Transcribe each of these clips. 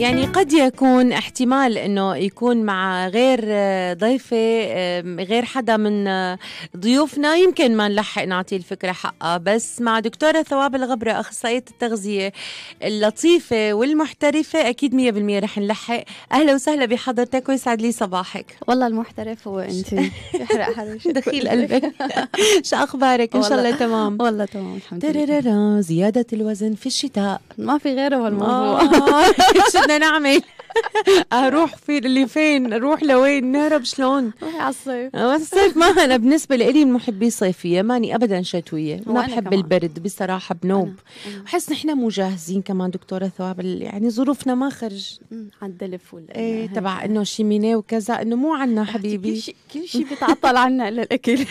يعني قد يكون احتمال انه يكون مع غير ضيفه غير حدا من ضيوفنا يمكن ما نلحق نعطي الفكره حقها بس مع دكتوره ثواب الغبره اخصائيه التغذيه اللطيفه والمحترفه اكيد 100% رح نلحق اهلا وسهلا بحضرتك ويسعد لي صباحك والله المحترف هو انت دخيل قلبك شو اخبارك ان شاء الله تمام والله تمام الحمد لله زياده الوزن في الشتاء ما في غيره هالموضوع آه. انا نعمل اروح آه، في اللي فين اروح لوين نهرب شلون روحي على الصيف آه، الصيف ما انا بالنسبه لي محبي صيفيه ماني ابدا شتويه ما بحب كمان. البرد بصراحه بنوب بحس نحن مو جاهزين كمان دكتوره ثواب يعني ظروفنا ما خرج على دلف ولا ايه يعني تبع انه شيميني وكذا انه مو عنا حبيبي كل شيء كل شيء بيتعطل عنا الا الاكل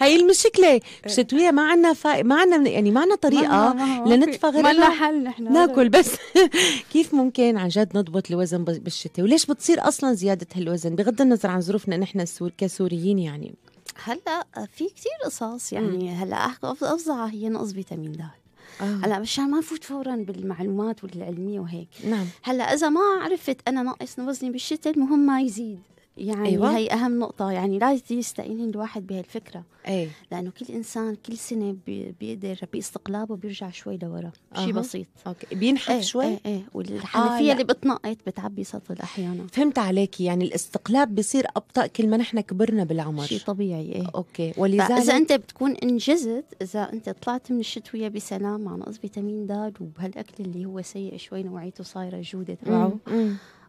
هي المشكله الشتويه ما عنا فا... ما عنا يعني ما عنا طريقه لندفع غير ما لنا حل نحن ناكل بس كيف ممكن عن جد بنقعد نضبط الوزن بالشتاء وليش بتصير اصلا زياده هالوزن بغض النظر عن ظروفنا نحن السور كسوريين يعني هلا في كثير قصص يعني هلا احكي افظع هي نقص فيتامين د آه. هلا آه. مشان ما نفوت فورا بالمعلومات والعلميه وهيك نعم هلا اذا ما عرفت انا ناقص وزني بالشتاء المهم ما يزيد يعني أيوة. هي أهم نقطة يعني لا يستقيل الواحد بهالفكرة أي. لأنه كل إنسان كل سنة بي بيقدر باستقلابه بيرجع شوي لورا أه. شيء بسيط أوكي بينحف أي. شوي أي. أي. والحنفية آه اللي بتنقط بتعبي سطل أحيانا فهمت عليكي يعني الاستقلاب بصير أبطأ كل ما نحن كبرنا بالعمر شيء طبيعي أي. أوكي ولذلك إذا أنت بتكون انجزت إذا أنت طلعت من الشتوية بسلام مع نقص فيتامين د وبهالأكل اللي هو سيء شوي نوعيته صايرة الجودة تبعه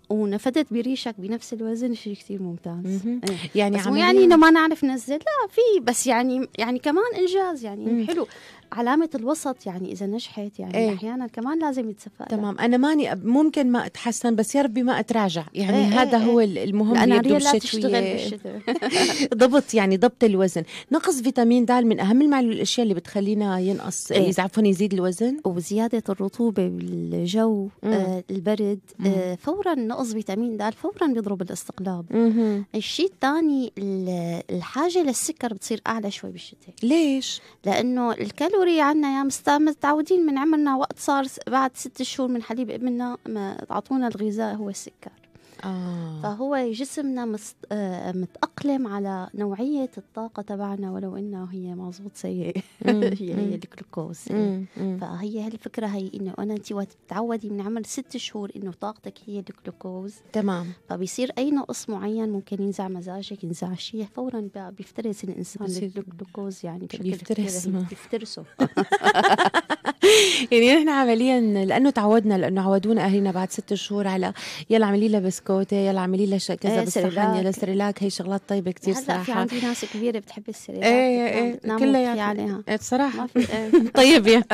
ونفدت بريشك بنفس الوزن شيء كثير ممتاز مم. إيه. يعني بس يعني انه ما نعرف ننزل لا في بس يعني يعني كمان انجاز يعني مم. حلو علامة الوسط يعني إذا نجحت يعني ايه؟ أحيانا كمان لازم يتسفق تمام أنا ماني ممكن ما أتحسن بس يا ربي ما أتراجع يعني ايه هذا ايه هو ايه المهم انا يبدو لا تشتغل ضبط يعني ضبط الوزن نقص فيتامين د من أهم الأشياء اللي بتخلينا ينقص ايه؟ عفوا يزيد الوزن وزيادة الرطوبة بالجو آه البرد آه فورا ناقص فيتامين د فورا بيضرب الاستقلاب الشيء الثاني الحاجه للسكر بتصير اعلى شوي بالشتاء ليش لانه الكالوري عندنا يا مستعمل متعودين من عمرنا وقت صار بعد ست شهور من حليب ابننا ما اعطونا الغذاء هو السكر آه. فهو جسمنا مست... آه، متأقلم على نوعية الطاقة تبعنا ولو إنه هي مظبوط سيئة هي هي الجلوكوز فهي هالفكرة هي إنه أنا أنت وقت بتعودي من عمر ست شهور إنه طاقتك هي الجلوكوز تمام فبيصير أي نقص معين ممكن ينزع مزاجك ينزع شيء فورا بيفترس الإنسان الجلوكوز يعني بشكل بيفترس بيفترسه يعني نحن عمليا لانه تعودنا لانه عودونا اهلنا بعد ست شهور على يلا اعملي لها بسكوته يلا اعملي لها كذا إيه، بالصحن يلا سريلاك هي شغلات طيبه كثير صراحه هلا في عندي ناس كبيره بتحب السريلاك ايه ايه كلها يعني عليها إيه، صراحه إيه. طيب يعني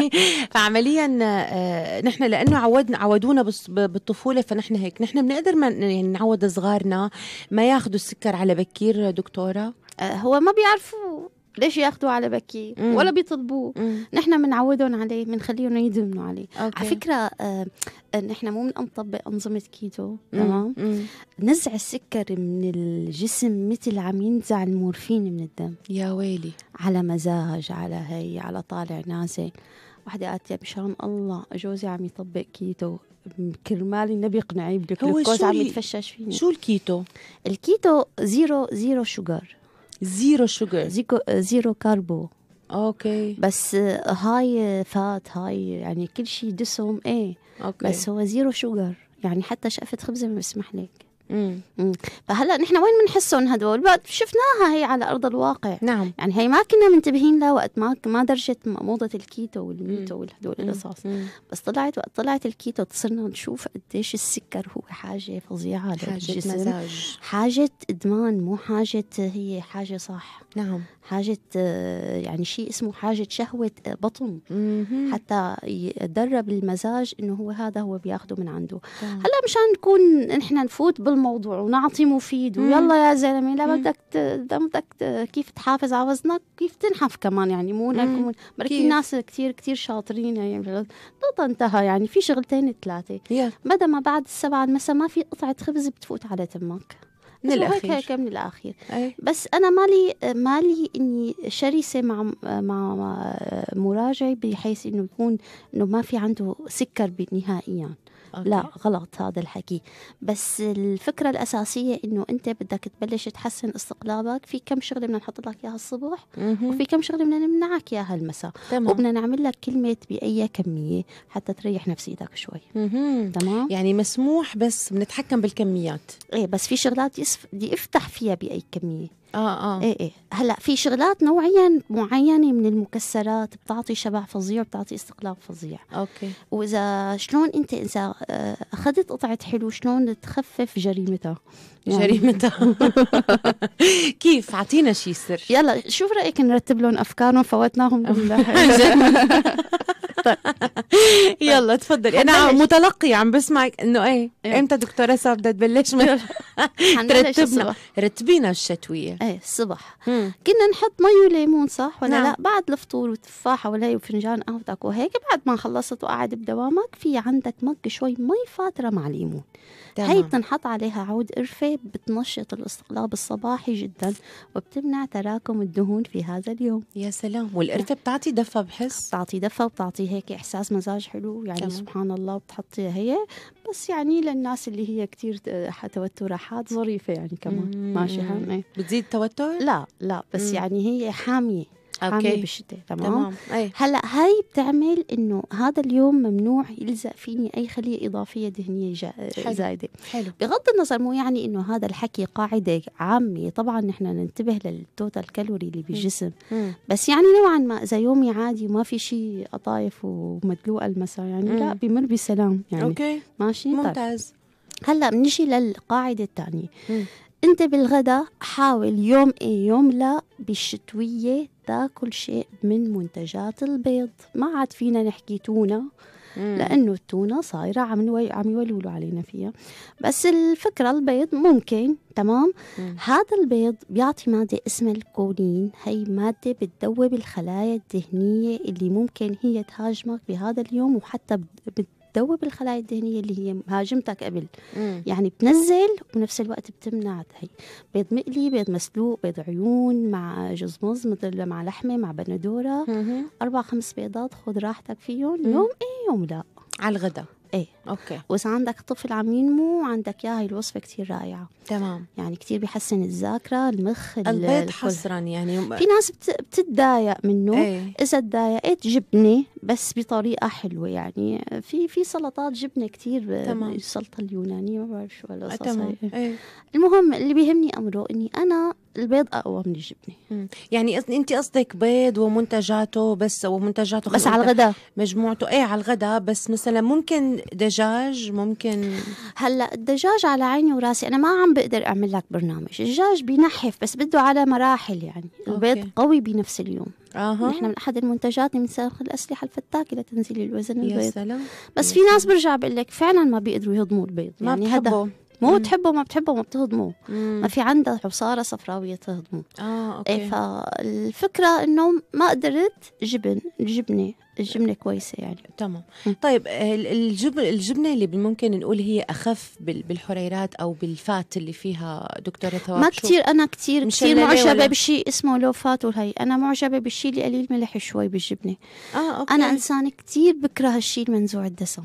فعمليا آه، نحن لانه عودنا عودونا بالطفوله فنحن هيك نحن بنقدر ما يعني نعود صغارنا ما ياخذوا السكر على بكير دكتوره آه، هو ما بيعرفوا ليش ياخذوه على بكي مم. ولا بيطلبوه نحن بنعودهم عليه بنخليهم يدمنوا عليه أوكي. على فكره آه،, آه نحن مو بنطبق انظمه كيتو تمام نزع السكر من الجسم مثل عم ينزع المورفين من الدم يا ويلي على مزاج على هي على طالع نازل وحده قالت لي مشان الله جوزي عم يطبق كيتو كرمال النبي اقنعيه بكل عم يتفشش فيني شو الكيتو؟ الكيتو زيرو زيرو شوجر زيرو شوجر زيكو زيرو كاربو اوكي بس هاي فات هاي يعني كل شيء دسم ايه أوكي. بس هو زيرو شوجر يعني حتى شقفة خبزة ما بسمح لك فهلا نحن وين بنحسهم هدول وقت شفناها هي على ارض الواقع نعم يعني هي ما كنا منتبهين لها وقت ما ما درجت موضه الكيتو والميتو وهدول القصص بس طلعت وقت طلعت الكيتو صرنا نشوف قديش السكر هو حاجه فظيعه للجسم حاجه مزاج حاجه ادمان مو حاجه هي حاجه صح نعم حاجة آه، يعني شيء اسمه حاجة شهوة آه، بطن مم. حتى يدرب المزاج انه هو هذا هو بياخده من عنده نعم. هلا مشان نكون نحن نفوت بال الموضوع ونعطي مفيد ويلا يا زلمه لا بدك بدك كيف تحافظ على وزنك كيف تنحف كمان يعني مو لك بركي ناس كثير كثير شاطرين يعني نقطه انتهى يعني في شغلتين ثلاثه yeah. بدا ما بعد السبعه المساء ما في قطعه خبز بتفوت على تمك من الاخير هيك هيك من الاخير أي. بس انا مالي مالي اني شرسه مع مع مراجعي بحيث انه يكون انه ما في عنده سكر نهائيا لا غلط هذا الحكي بس الفكرة الأساسية إنه أنت بدك تبلش تحسن استقلابك في كم شغلة بدنا نحط لك إياها الصبح مم. وفي كم شغلة بدنا نمنعك إياها المساء وبدنا نعمل لك كلمة بأي كمية حتى تريح نفسيتك شوي تمام يعني مسموح بس بنتحكم بالكميات إيه بس في شغلات بدي أفتح فيها بأي كمية اه اه اي اي هلا في شغلات نوعيا معينه من المكسرات بتعطي شبع فظيع بتعطي استقلاب فظيع اوكي واذا شلون انت اذا آه، اخذت قطعه حلو شلون تخفف جريمتها يعني جريمتها كيف اعطينا شي سر يلا شو رايك نرتب لهم افكارهم فوتناهم طيب. يلا تفضلي انا متلقية عم بسمعك انه ايه, إيه. امتى دكتورة بدها تبلش ترتبنا رتبينا الشتوية ايه الصبح مم. كنا نحط مي وليمون صح ولا نعم. لا بعد الفطور وتفاحه ولا وفنجان قهوتك وهيك بعد ما خلصت وقاعد بدوامك في عندك مك شوي مي فاتره مع ليمون تمام. هي بتنحط عليها عود قرفه بتنشط الاستقلاب الصباحي جدا وبتمنع تراكم الدهون في هذا اليوم يا سلام والقرفه نعم. بتعطي دفه بحس بتعطي دفه وبتعطي هيك احساس مزاج حلو يعني تمام. سبحان الله بتحطيها هي بس يعني للناس اللي هي كثير آه، توترها حاد ظريفه يعني كمان ماشي هم بتزيد التوتر؟ لا لا بس مم. يعني هي حامية حامية أوكي. بالشتاء تمام, تمام. أي. هلا هاي بتعمل انه هذا اليوم ممنوع يلزق فيني اي خليه اضافيه دهنيه جا... حلو. زايده حلو. بغض النظر مو يعني انه هذا الحكي قاعده عامه طبعا نحن ننتبه للتوتال كالوري اللي بالجسم بس يعني نوعا ما اذا يومي عادي وما في شيء قطايف ومدلوقه المساء يعني مم. لا بمر بسلام يعني اوكي ماشي طيب. ممتاز طيب. هلا بنجي للقاعده الثانيه انت بالغداء حاول يوم ايه يوم لا بالشتوية تاكل شيء من منتجات البيض ما عاد فينا نحكي تونة لانه التونه صايره عم عم يولولوا علينا فيها بس الفكره البيض ممكن تمام مم. هذا البيض بيعطي ماده اسمها الكولين هي ماده بتذوب الخلايا الدهنيه اللي ممكن هي تهاجمك بهذا اليوم وحتى بتذوب الخلايا الدهنيه اللي هي هاجمتك قبل مم. يعني بتنزل وبنفس الوقت بتمنع هي بيض مقلي بيض مسلوق بيض عيون مع جزمز مثل مع لحمه مع بندوره اربع خمس بيضات خذ راحتك فيهم يوم ايه يوم لا على الغداء ايه اوكي واذا عندك طفل عم ينمو عندك يا هاي الوصفه كثير رائعه تمام يعني كثير بيحسن الذاكره المخ البيض حصرا يعني في ناس بتتضايق منه ايه؟ اذا تضايقت جبنه بس بطريقه حلوه يعني في في سلطات جبنه كثير تمام السلطه اليونانيه ما بعرف شو هالقصص تمام ايه؟ المهم اللي بيهمني امره اني انا البيض اقوى من الجبنه يعني انت قصدك بيض ومنتجاته بس ومنتجاته بس على الغداء مجموعته ايه على الغداء بس مثلا ممكن دجاج ممكن هلا الدجاج على عيني وراسي انا ما عم بقدر اعمل لك برنامج الدجاج بينحف بس بده على مراحل يعني البيض أوكي. قوي بنفس اليوم اها نحن من احد المنتجات اللي بنستخدم الاسلحه الفتاكه لتنزيل الوزن البيض يا سلام. بس في ناس برجع بقول لك فعلا ما بيقدروا يهضموا البيض ما يعني هذا مو تحبه ما بتحبه ما مم. ما في عنده عصاره صفراويه تهضمه اه اوكي إيه فالفكره انه ما قدرت جبن جبنه الجبنه كويسه يعني تمام طيب الجبن الجبنه اللي ممكن نقول هي اخف بالحريرات او بالفات اللي فيها دكتوره ثواب ما كثير انا كثير كثير معجبه بشيء اسمه لو فات وهي انا معجبه بالشيء اللي قليل ملح شوي بالجبنه اه اوكي انا انسان كثير بكره الشيء المنزوع الدسم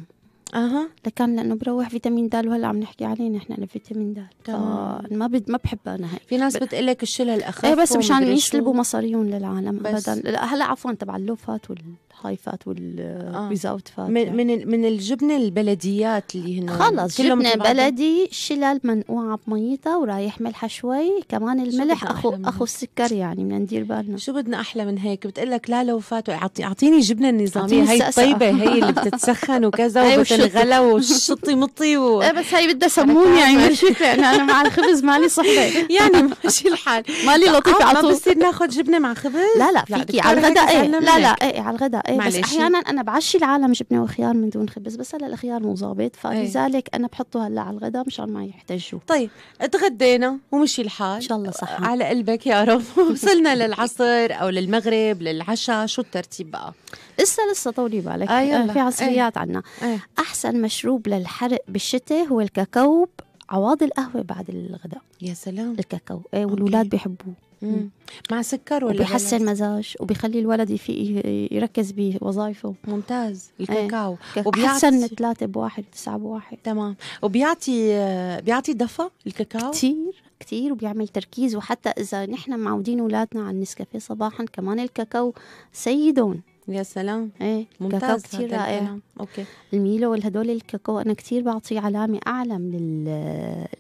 اها لكان لانه بروح فيتامين د وهلا عم نحكي عليه نحن الفيتامين د ما بد ما بحب انا هيك في ناس بتقول لك الشلل اخف ايه بس مشان يسلبوا مصاريهم للعالم ابدا هلا عفوا تبع اللوفات وال هاي فات والويزاوت آه. فات يعني. من من الجبنه البلديات اللي هنا خلص جبنه بلدي شلال منقوعه بميتها ورايح ملحها شوي كمان الملح اخو اخو السكر يعني بدنا ندير بالنا شو بدنا احلى من هيك بتقول لك لا لو فات اعطيني جبنه النظاميه هي الطيبه هي اللي بتتسخن وكذا أيوة، وبتنغلى وشطي مطي و... إيه، بس هي بدها سمون يعني مشكله انا مع الخبز مالي صحه يعني ماشي الحال مالي لطيفه على طول بصير ناخذ جبنه مع خبز لا لا فيكي إيه، إيه، على الغداء لا لا اي على الغداء إيه، بس احيانا انا بعشي العالم جبنه وخيار من دون خبز بس هلا الخيار مو ظابط إيه. فلذلك انا بحطه هلا على الغداء مشان ما يحتجوا طيب اتغدينا ومشي الحال ان شاء الله صح على قلبك يا رب وصلنا للعصر او للمغرب للعشاء شو الترتيب بقى لسه لسه طولي بالك آه, آه، في عصريات آه. عنا آه. احسن مشروب للحرق بالشتاء هو الكاكاو عواض القهوه بعد الغداء يا سلام الكاكاو ايه والولاد بيحبوه مم. مع سكر ولا بيحسن مزاج وبيخلي الولد يفيق يركز بوظائفه ممتاز إيه. الكاكاو ايه. وبيحسن ثلاثة بواحد تسعة بواحد تمام وبيعطي بيعطي دفى الكاكاو كثير كثير وبيعمل تركيز وحتى إذا نحن معودين أولادنا على النسكافيه صباحا كمان الكاكاو سيدون يا سلام ايه كاكاو كثير رائع اوكي الميلو والهدول الكاكاو انا كثير بعطي علامه اعلى من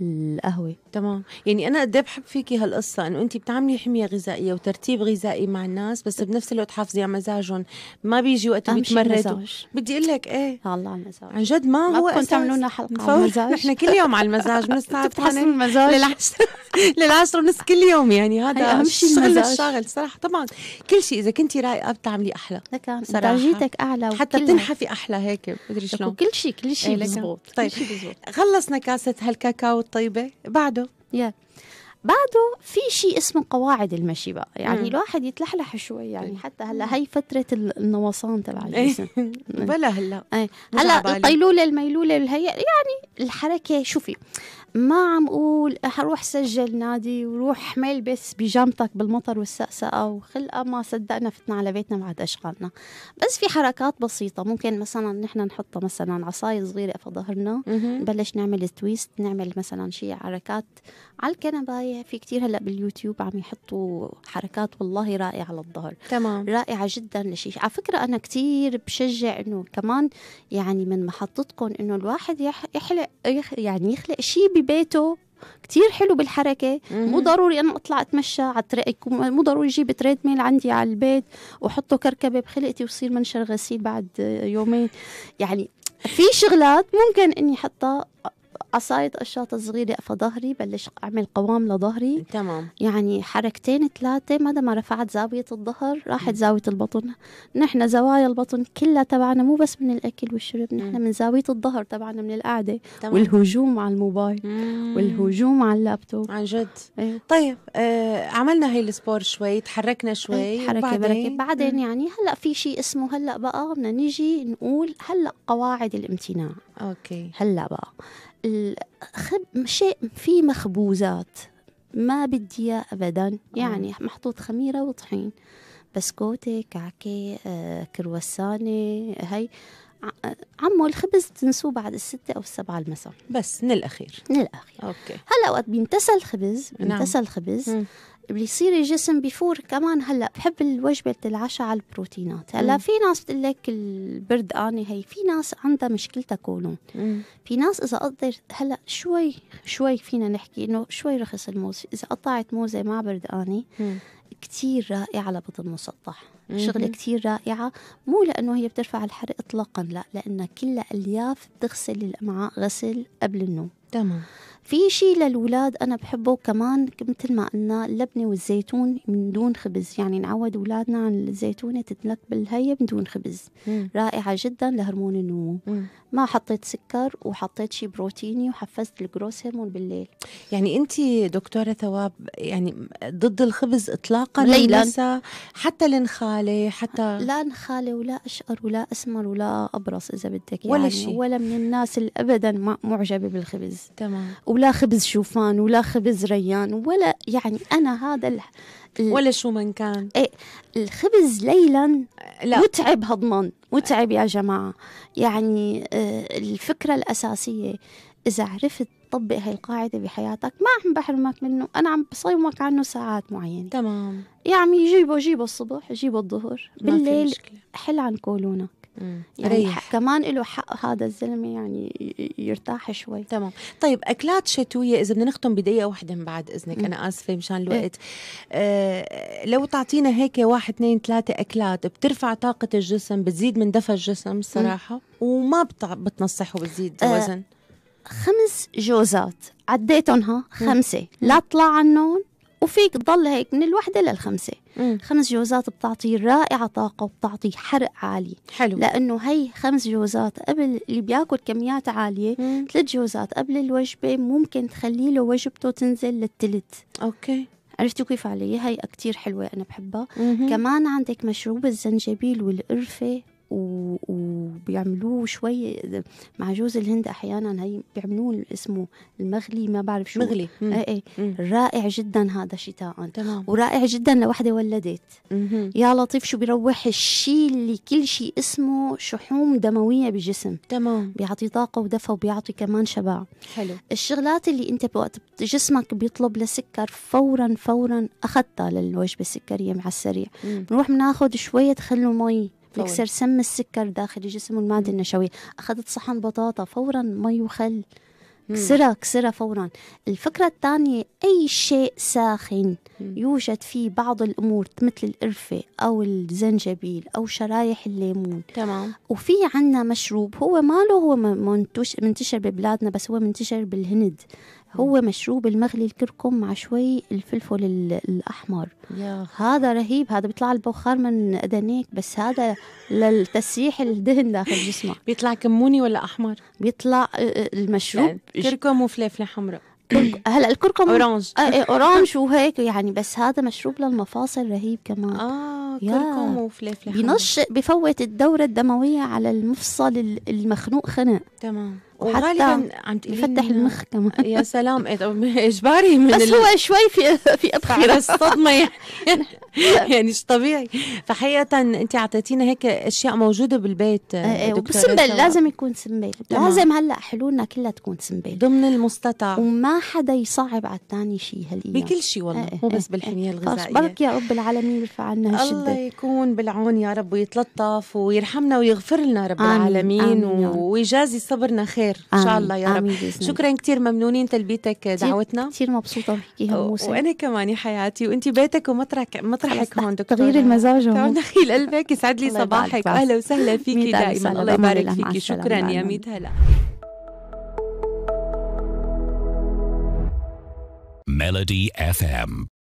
القهوه تمام يعني انا قد إيه بحب فيكي هالقصه انه انت بتعملي حميه غذائيه وترتيب غذائي مع الناس بس بنفس الوقت حافظي على مزاجهم ما بيجي وقت بيتمردوا بدي اقول لك ايه الله على المزاج عن جد ما هو كنت تعملوا لنا حلقه على المزاج نحن كل يوم على المزاج من الساعه بتحسن المزاج للعشرة للعشرة ونص كل يوم يعني هذا اهم شيء المزاج الشاغل صراحه طبعا كل شيء اذا كنتي رايقه بتعملي احلى كان درجتك اعلى حتى بتنحفي احلى هيك مدري شلون كل شيء كل شيء مزبوط إيه، طيب خلصنا كاسه هالكاكاو الطيبه بعده يا بعده في شيء اسمه قواعد المشي بقى يعني مم. الواحد يتلحلح شوي يعني طيب. حتى هلا هي فتره النوصان تبع إيه. الجسم بلا هلا إيه. هلا القيلوله الميلوله الهي يعني الحركه شوفي ما عم اقول حروح سجل نادي وروح حمل بس بيجامتك بالمطر والسقسقة وخلقة ما صدقنا فتنا على بيتنا بعد أشغالنا بس في حركات بسيطة ممكن مثلا نحن نحطها مثلا عصاية صغيرة في ظهرنا نبلش نعمل تويست نعمل مثلا شيء حركات على الكنباية في كتير هلا باليوتيوب عم يحطوا حركات والله رائعة للظهر تمام رائعة جدا لشيء على فكرة أنا كتير بشجع إنه كمان يعني من محطتكم إنه الواحد يحلق يعني يخلق شيء ببيته كتير حلو بالحركة مو ضروري أنا أطلع أتمشى على الطريق مو ضروري أجيب تريد ميل عندي على البيت وأحطه كركبة بخلقتي وصير منشر غسيل بعد يومين يعني في شغلات ممكن اني احطها اصعد اشاطه صغيره في ظهري بلش اعمل قوام لظهري تمام يعني حركتين ثلاثه مدى ما رفعت زاويه الظهر راحت زاويه البطن نحن زوايا البطن كلها تبعنا مو بس من الاكل والشرب نحن من زاويه الظهر تبعنا من القعده تمام. والهجوم على الموبايل مم. والهجوم على اللابتوب عن جد ايه. طيب آه عملنا هي السبور شوي تحركنا إيه، شوي ايه. حركه بركه بعدين يعني هلا في شيء اسمه هلا بقى بدنا نيجي نقول هلا قواعد الامتناع اوكي هلا بقى الخب... شيء في مخبوزات ما بدي اياه ابدا يعني محطوط خميره وطحين بسكوته كعكه آه، كرواسانه كروسانه هي عمو الخبز تنسوه بعد الستة أو السبعة المساء بس من الأخير من الأخير أوكي هلا وقت بينتسى الخبز نعم. بينتسى نعم. الخبز بيصير الجسم بيفور كمان هلا بحب الوجبه العشاء على البروتينات هلا في ناس بتقول لك البرد اني هي في ناس عندها مشكلتها كولون في ناس اذا قدر هلا شوي شوي فينا نحكي انه شوي رخص الموز اذا قطعت موزه مع برد اني كثير رائعة لبطن مسطح شغلة كثير رائعة مو لأنه هي بترفع الحرق إطلاقا لا لأنها كلها ألياف بتغسل الأمعاء غسل قبل النوم تمام في شيء للاولاد أنا بحبه كمان مثل ما قلنا اللبنة والزيتون من دون خبز يعني نعود أولادنا عن الزيتونة تتلك بالهي من دون خبز مم. رائعة جدا لهرمون النمو ما حطيت سكر وحطيت شيء بروتيني وحفزت الجروس هرمون بالليل يعني أنت دكتورة ثواب يعني ضد الخبز إطلاقا ليلا حتى النخالة حتى لا نخالة ولا أشقر ولا أسمر ولا أبرص إذا بدك يعني ولا شيء ولا من الناس اللي أبدا معجبة بالخبز تمام ولا خبز شوفان ولا خبز ريان ولا يعني أنا هذا ال... ال... ولا شو من كان إيه الخبز ليلا لا. متعب هضما متعب يا جماعة يعني آه، الفكرة الأساسية إذا عرفت تطبق هاي القاعدة بحياتك ما عم بحرمك منه أنا عم بصومك عنه ساعات معينة تمام يا عمي جيبه جيبه الصبح جيبه الظهر بالليل حل عن كولونك يعني كمان له حق هذا الزلمه يعني يرتاح شوي تمام طيب اكلات شتويه اذا بدنا نختم بدقيقه واحده من بعد اذنك مم. انا اسفه مشان إيه. الوقت آه لو تعطينا هيك واحد اثنين ثلاثه اكلات بترفع طاقه الجسم بتزيد من دفى الجسم الصراحه مم. وما بتنصح وبتزيد آه. وزن خمس جوزات عديتهم ها خمسه لا طلع عنهم وفيك تضل هيك من الوحدة للخمسة مم. خمس جوزات بتعطي رائعة طاقة وبتعطي حرق عالي حلو لأنه هي خمس جوزات قبل اللي بياكل كميات عالية مم. ثلاث جوزات قبل الوجبة ممكن تخلي له وجبته تنزل للثلث أوكي عرفتوا كيف علي هاي كتير حلوة أنا بحبها مم. كمان عندك مشروب الزنجبيل والقرفة وبيعملوه شوي مع جوز الهند احيانا هي بيعملوه اسمه المغلي ما بعرف شو مغلي اي اي إيه. رائع جدا هذا شتاء تمام. ورائع جدا لوحده ولدت مم. يا لطيف شو بيروح الشيء اللي كل شيء اسمه شحوم دمويه بجسم تمام بيعطي طاقه ودفى وبيعطي كمان شبع حلو الشغلات اللي انت وقت جسمك بيطلب لسكر فورا فورا اخذتها للوجبه السكريه مع السريع بنروح بناخذ شويه خل ومي نكسر سم السكر داخل الجسم والمعدة النشوية أخذت صحن بطاطا فورا مي وخل كسرها كسرها فورا الفكرة الثانية أي شيء ساخن يوجد فيه بعض الأمور مثل القرفة أو الزنجبيل أو شرايح الليمون تمام وفي عنا مشروب هو ماله هو منتشر ببلادنا بس هو منتشر بالهند هو مشروب المغلي الكركم مع شوي الفلفل الأحمر يا. هذا رهيب هذا بيطلع البخار من أدنيك بس هذا للتسريح الدهن داخل جسمك بيطلع كموني ولا أحمر؟ بيطلع آه، آه، المشروب كركم وفلفلة حمراء هلا الكركم اورانج آه إيه، اورانج وهيك يعني بس هذا مشروب للمفاصل رهيب كمان اه كركم وفلفله بنشط بفوت الدوره الدمويه على المفصل المخنوق خنق تمام وغالبا عم تقولي يفتح المخ كمان يا سلام اجباري إيه، من بس هو شوي في في ابخره الصدمه يعني يعني مش طبيعي فحقيقه انت اعطيتينا هيك اشياء موجوده بالبيت إيه، إيه، وسمبل لازم يكون سمبل لازم هلا حلولنا كلها تكون سمبل ضمن المستطاع وما حدا يصعب على الثاني شيء هالايام بكل شيء والله إيه، مو بس بالحميه الغذائيه بارك يا رب العالمين يرفع عنا هالشده الله يكون بالعون يا رب ويتلطف ويرحمنا ويغفر لنا رب آمين العالمين آمين ويجازي صبرنا خير ان شاء الله يا رب شكرا كثير ممنونين تلبيتك دعوتنا كثير مبسوطه بحكيها وانا كمان يا حياتي وانت بيتك ومطرح مطرحك هون دكتور تغيير المزاج هون دخيل قلبك يسعد لي صباحك اهلا وسهلا فيكي دائما الله يبارك فيكي شكرا يا ميت هلا Melody FM